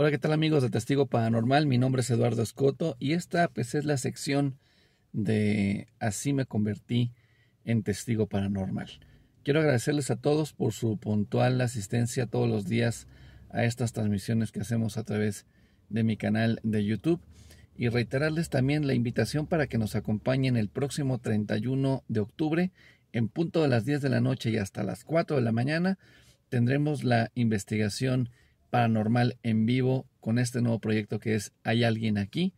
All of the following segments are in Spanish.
Hola, ¿qué tal amigos de Testigo Paranormal? Mi nombre es Eduardo Escoto y esta pues es la sección de Así me convertí en Testigo Paranormal. Quiero agradecerles a todos por su puntual asistencia todos los días a estas transmisiones que hacemos a través de mi canal de YouTube y reiterarles también la invitación para que nos acompañen el próximo 31 de octubre en punto de las 10 de la noche y hasta las 4 de la mañana tendremos la investigación paranormal en vivo con este nuevo proyecto que es Hay alguien aquí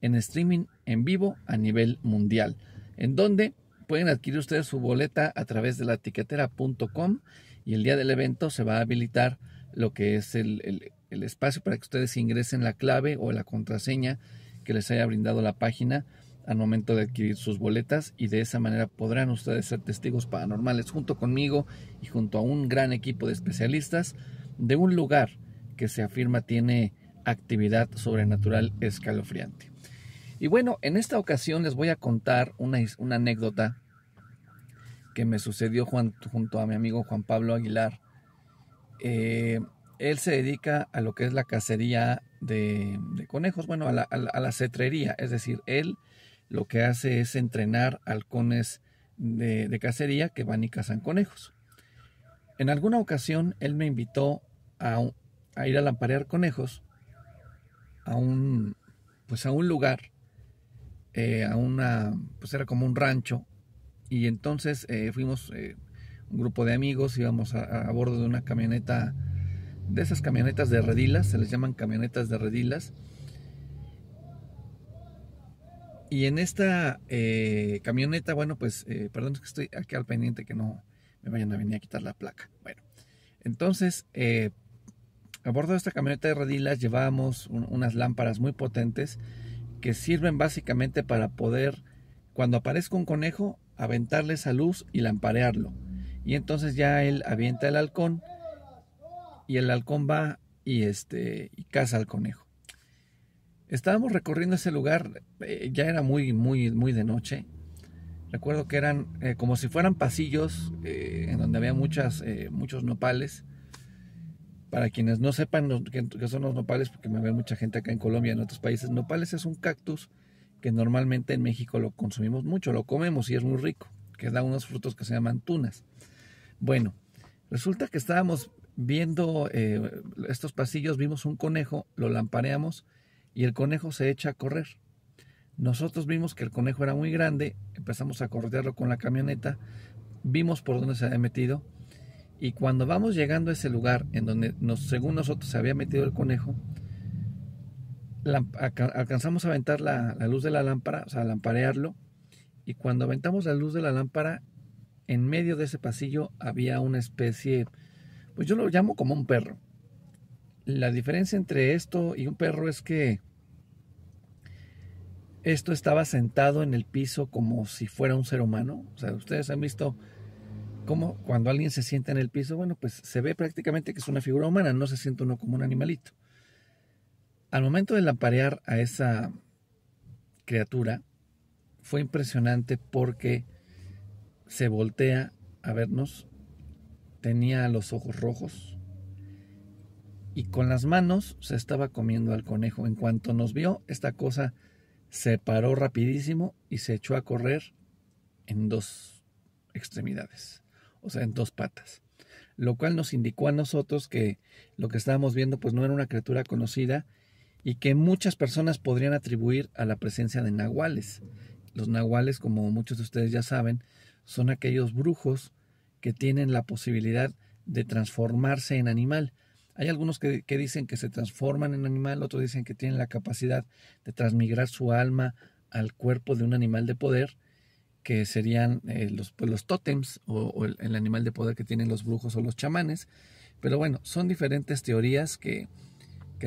en streaming en vivo a nivel mundial, en donde pueden adquirir ustedes su boleta a través de la tiquetera.com y el día del evento se va a habilitar lo que es el, el, espacio para que ustedes ingresen la clave o la contraseña que les haya brindado la página al momento de adquirir sus boletas y de esa manera podrán ustedes ser testigos paranormales junto conmigo y junto a un gran equipo de especialistas de un lugar que se afirma tiene actividad sobrenatural escalofriante. Y bueno, en esta ocasión les voy a contar una, una anécdota que me sucedió Juan, junto a mi amigo Juan Pablo Aguilar. Eh, él se dedica a lo que es la cacería de, conejos, bueno, a la, cetrería, es decir, él lo que hace es entrenar halcones de, de cacería que van y cazan conejos. En alguna ocasión él me invitó a, a ir a lamparear conejos a un, pues a un lugar, eh, a una, pues era como un rancho, y entonces eh, fuimos eh, un grupo de amigos, íbamos a, a, bordo de una camioneta, de esas camionetas de redilas, se les llaman camionetas de redilas, y en esta camioneta, bueno, pues, perdón, es que estoy aquí al pendiente que no me vayan a venir a quitar la placa. Bueno, entonces, a bordo de esta camioneta de redilas llevábamos unas lámparas muy potentes que sirven básicamente para poder, cuando aparezca un conejo, aventarle esa luz y lamparearlo. Y entonces ya él avienta el halcón y el halcón va y, este, y caza al conejo. Estábamos recorriendo ese lugar, eh, ya era muy, muy, muy de noche. Recuerdo que eran eh, como si fueran pasillos eh, en donde había muchas, muchos nopales para quienes no sepan qué son los nopales, porque me ve mucha gente acá en Colombia, en otros países, nopales es un cactus que normalmente en México lo consumimos mucho, lo comemos y es muy rico, que da unos frutos que se llaman tunas. Bueno, resulta que estábamos viendo eh, estos pasillos, vimos un conejo, lo lampareamos y el conejo se echa a correr. Nosotros vimos que el conejo era muy grande, empezamos a corretearlo con la camioneta, vimos por dónde se había metido y cuando vamos llegando a ese lugar en donde nos, según nosotros se había metido el conejo, alcanzamos a aventar la, la, luz de la lámpara, o sea, a lamparearlo. Y cuando aventamos la luz de la lámpara, en medio de ese pasillo había una especie, pues yo lo llamo como un perro. La diferencia entre esto y un perro es que esto estaba sentado en el piso como si fuera un ser humano. O sea, ustedes han visto como cuando alguien se sienta en el piso, bueno, pues se ve prácticamente que es una figura humana, no se siente uno como un animalito. Al momento de lamparear a esa criatura, fue impresionante porque se voltea a vernos, tenía los ojos rojos y con las manos se estaba comiendo al conejo. En cuanto nos vio, esta cosa se paró rapidísimo y se echó a correr en dos extremidades o sea, en dos patas. Lo cual nos indicó a nosotros que lo que estábamos viendo pues no era una criatura conocida y que muchas personas podrían atribuir a la presencia de nahuales. Los nahuales, como muchos de ustedes ya saben, son aquellos brujos que tienen la posibilidad de transformarse en animal. Hay algunos que, que, dicen que se transforman en animal, otros dicen que tienen la capacidad de transmigrar su alma al cuerpo de un animal de poder, que serían eh, los, pues los tótems o, el, animal de poder que tienen los brujos o los chamanes. Pero bueno, son diferentes teorías que,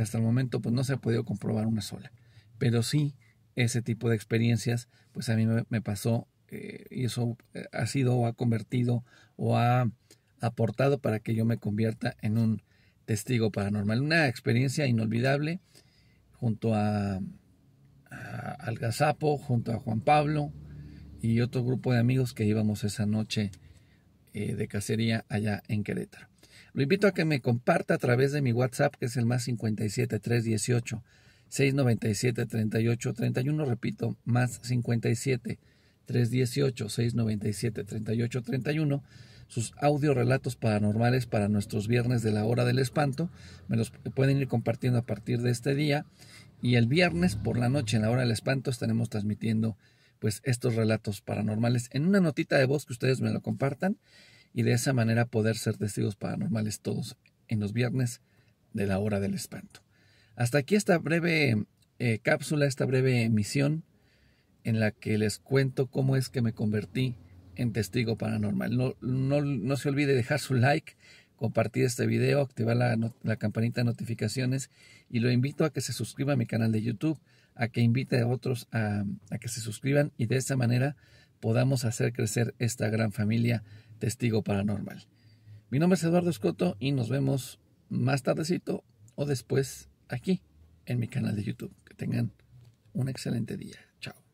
hasta el momento pues, no se ha podido comprobar una sola. Pero sí, ese tipo de experiencias, pues a mí me, pasó eh, y eso eh, ha sido o ha convertido o ha aportado para que yo me convierta en un testigo paranormal. Una experiencia inolvidable junto a, a al Gazapo, junto a Juan Pablo, y otro grupo de amigos que íbamos esa noche eh, de cacería allá en Querétaro. Lo invito a que me comparta a través de mi WhatsApp, que es el más 57 318 697 38 31. Repito, más 57 318 697 38 31. Sus audio relatos paranormales para nuestros viernes de la hora del espanto. Me los pueden ir compartiendo a partir de este día. Y el viernes por la noche, en la hora del espanto, estaremos transmitiendo pues estos relatos paranormales en una notita de voz que ustedes me lo compartan y de esa manera poder ser testigos paranormales todos en los viernes de la hora del espanto. Hasta aquí esta breve eh, cápsula, esta breve emisión en la que les cuento cómo es que me convertí en testigo paranormal. No, no, se olvide dejar su like, compartir este video, activar la, campanita de notificaciones y lo invito a que se suscriba a mi canal de YouTube a que invite a otros a, que se suscriban y de esa manera podamos hacer crecer esta gran familia testigo paranormal. Mi nombre es Eduardo Escoto y nos vemos más tardecito o después aquí en mi canal de YouTube. Que tengan un excelente día. Chao.